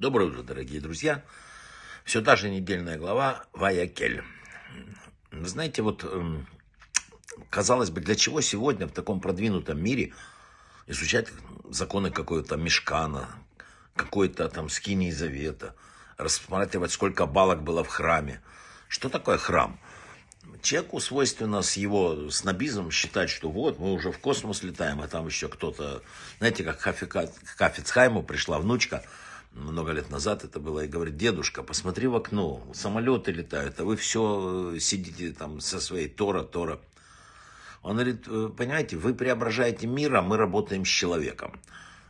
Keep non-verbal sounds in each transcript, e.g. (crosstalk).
Доброе утро, дорогие друзья. Все та же недельная глава «Ваякель». знаете, вот, эм, казалось бы, для чего сегодня в таком продвинутом мире изучать законы какого-то мешкана, какой-то там скинии завета, рассматривать, сколько балок было в храме. Что такое храм? Человеку свойственно с его снобизмом считать, что вот, мы уже в космос летаем, а там еще кто-то... Знаете, как Хафицхайму пришла внучка – много лет назад это было, и говорит, дедушка, посмотри в окно, самолеты летают, а вы все э, сидите там со своей Тора, Тора. Он говорит, «Э, понимаете, вы преображаете мир, а мы работаем с человеком.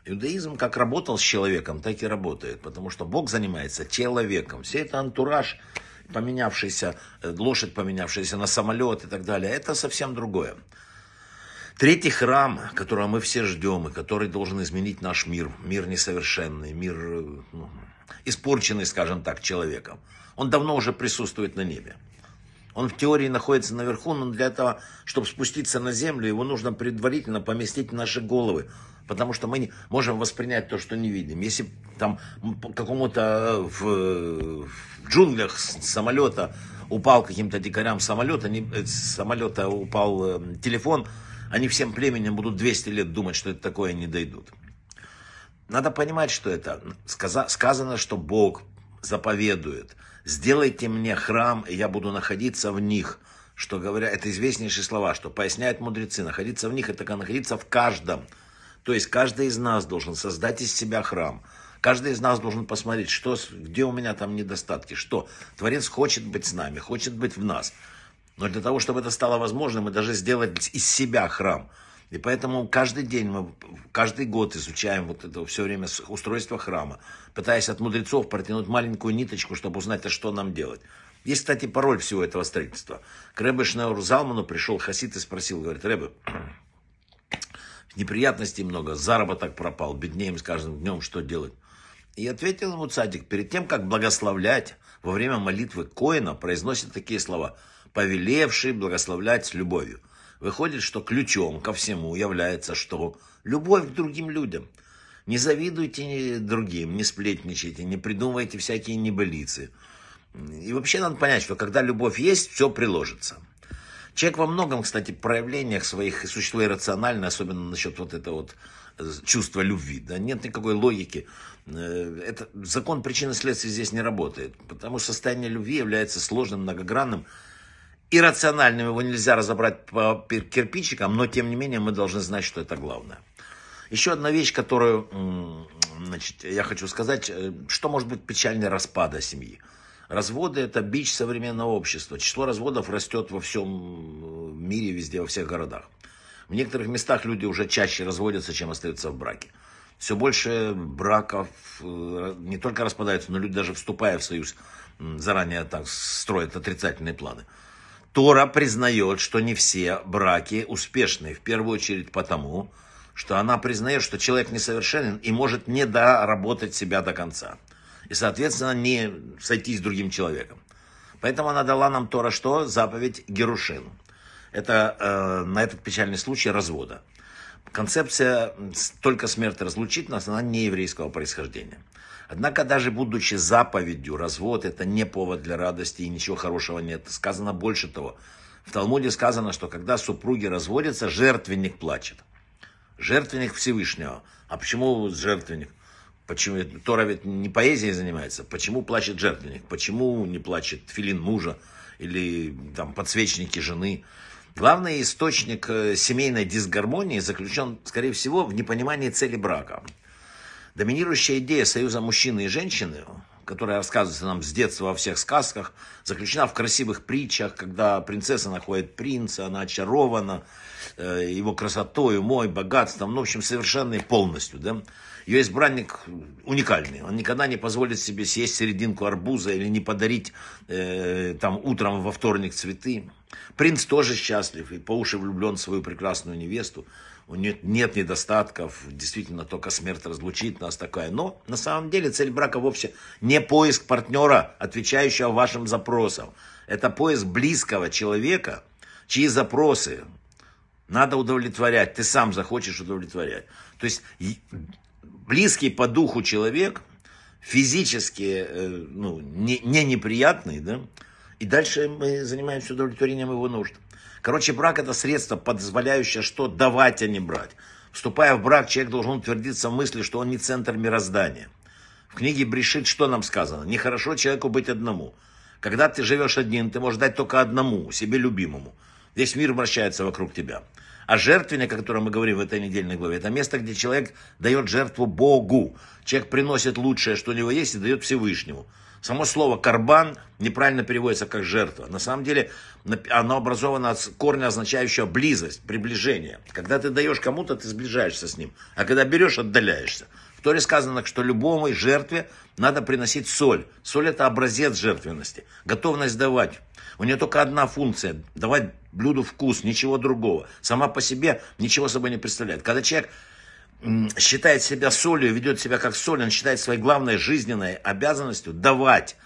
Иудаизм как работал с человеком, так и работает, потому что Бог занимается человеком. Все это антураж, поменявшийся, э, лошадь поменявшаяся на самолет и так далее, это совсем другое. Третий храм, которого мы все ждем, и который должен изменить наш мир, мир несовершенный, мир э, ну, испорченный, скажем так, человеком, он давно уже присутствует на небе. Он в теории находится наверху, но для этого, чтобы спуститься на землю, его нужно предварительно поместить в наши головы. Потому что мы не можем воспринять то, что не видим. Если там какому-то э, в, в джунглях самолета упал каким-то дикарям самолета, не э, самолета упал телефон, они всем племенем будут 200 лет думать, что это такое, и не дойдут. Надо понимать, что это. Сказано, что Бог заповедует. Сделайте мне храм, и я буду находиться в них. Что говоря, это известнейшие слова, что поясняют мудрецы. Находиться в них, это как находиться в каждом. То есть каждый из нас должен создать из себя храм. Каждый из нас должен посмотреть, что, где у меня там недостатки, что. Творец хочет быть с нами, хочет быть в нас. Но для того, чтобы это стало возможным, мы даже сделать из себя храм. И поэтому каждый день, мы, каждый год изучаем вот это все время устройство храма, пытаясь от мудрецов протянуть маленькую ниточку, чтобы узнать, а что нам делать. Есть, кстати, пароль всего этого строительства. К Рэбе Шнеуру Залману пришел хасид и спросил, говорит, Рэбе, (clears throat) неприятностей много, заработок пропал, беднеем с каждым днем, что делать? И ответил ему цадик, перед тем, как благословлять, во время молитвы Коина произносит такие слова – повелевший благословлять с любовью. Выходит, что ключом ко всему является что? Любовь к другим людям. Не завидуйте другим, не сплетничайте, не придумывайте всякие небылицы. И вообще надо понять, что когда любовь есть, все приложится. Человек во многом, кстати, проявлениях своих существует рационально, особенно насчет вот этого вот э, чувства любви. Да? Нет никакой логики. Э, это, закон причины следствия здесь не работает, потому что состояние любви является сложным, многогранным, иррациональным, его нельзя разобрать по кирпичикам, но тем не менее мы должны знать, что это главное. Еще одна вещь, которую значит, я хочу сказать, э, что может быть печальнее распада семьи. Разводы – это бич современного общества. Число разводов растет во всем мире, везде, во всех городах. В некоторых местах люди уже чаще разводятся, чем остаются в браке. Все больше браков э, не только распадаются, но люди, даже вступая в союз, заранее так строят отрицательные планы. Тора признает, что не все браки успешны, в первую очередь потому, что она признает, что человек несовершенен и может не доработать себя до конца. И, соответственно, не сойтись с другим человеком. Поэтому она дала нам Тора что? Заповедь Герушин. Это э, на этот печальный случай развода. Концепция «только смерть разлучит нас», она не еврейского происхождения. Однако даже будучи заповедью, развод это не повод для радости и ничего хорошего нет. Сказано больше того. В Талмуде сказано, что когда супруги разводятся, жертвенник плачет. Жертвенник Всевышнего. А почему жертвенник? Почему Тора ведь не поэзией занимается? Почему плачет жертвенник? Почему не плачет филин мужа или там подсвечники жены? Главный источник э, семейной дисгармонии заключен, скорее всего, в непонимании цели брака. Доминирующая идея союза мужчины и женщины, которая рассказывается нам с детства во всех сказках, заключена в красивых притчах, когда принцесса находит принца, она очарована э, его красотой, умой, богатством, ну, в общем, совершенно и полностью, да. Ее избранник уникальный, он никогда не позволит себе съесть серединку арбуза или не подарить э, там утром во вторник цветы. Принц тоже счастлив и по уши влюблен в свою прекрасную невесту. У нее нет недостатков, действительно, только смерть разлучит нас такая. Но на самом деле цель брака вовсе не поиск партнера, отвечающего вашим запросам. Это поиск близкого человека, чьи запросы надо удовлетворять, ты сам захочешь удовлетворять. То есть близкий по духу человек, физически э, ну, не, не неприятный, да, и дальше мы занимаемся удовлетворением его нужд. Короче, брак это средство, позволяющее что давать, а не брать. Вступая в брак, человек должен утвердиться в мысли, что он не центр мироздания. В книге Брешит что нам сказано? Нехорошо человеку быть одному. Когда ты живешь один, ты можешь дать только одному, себе любимому. Весь мир вращается вокруг тебя. А жертвенник, о котором мы говорим в этой недельной главе, это место, где человек дает жертву Богу. Человек приносит лучшее, что у него есть, и дает Всевышнему. Само слово «карбан» неправильно переводится как «жертва». На самом деле оно образовано от корня, означающего близость, приближение. Когда ты даешь кому-то, ты сближаешься с ним. А когда берешь, отдаляешься. В Торе сказано, что любому жертве надо приносить соль. Соль – это образец жертвенности, готовность давать. У нее только одна функция – давать блюду вкус, ничего другого. Сама по себе ничего собой не представляет. Когда человек считает себя солью, ведет себя как соль, он считает своей главной жизненной обязанностью давать